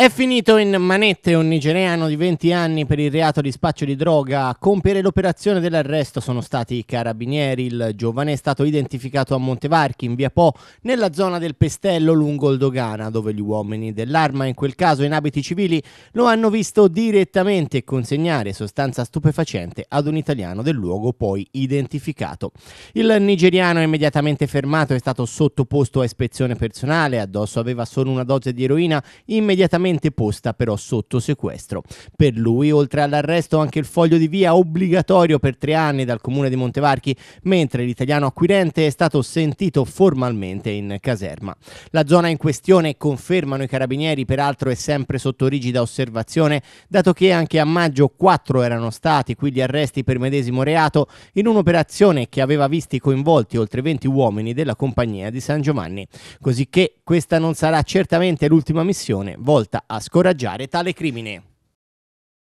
È finito in manette un nigeriano di 20 anni per il reato di spaccio di droga. A compiere l'operazione dell'arresto sono stati i carabinieri. Il giovane è stato identificato a Montevarchi, in via Po, nella zona del Pestello lungo il Dogana, dove gli uomini dell'arma, in quel caso in abiti civili, lo hanno visto direttamente consegnare sostanza stupefacente ad un italiano del luogo poi identificato. Il nigeriano è immediatamente fermato è stato sottoposto a ispezione personale. Addosso aveva solo una dose di eroina immediatamente immediatamente posta però sotto sequestro. Per lui, oltre all'arresto, anche il foglio di via obbligatorio per tre anni dal comune di Montevarchi, mentre l'italiano acquirente è stato sentito formalmente in caserma. La zona in questione, confermano i carabinieri, peraltro è sempre sotto rigida osservazione, dato che anche a maggio quattro erano stati qui gli arresti per medesimo reato in un'operazione che aveva visti coinvolti oltre 20 uomini della compagnia di San Giovanni. Cosicché questa non sarà certamente l'ultima missione volta volta a scoraggiare tale crimine.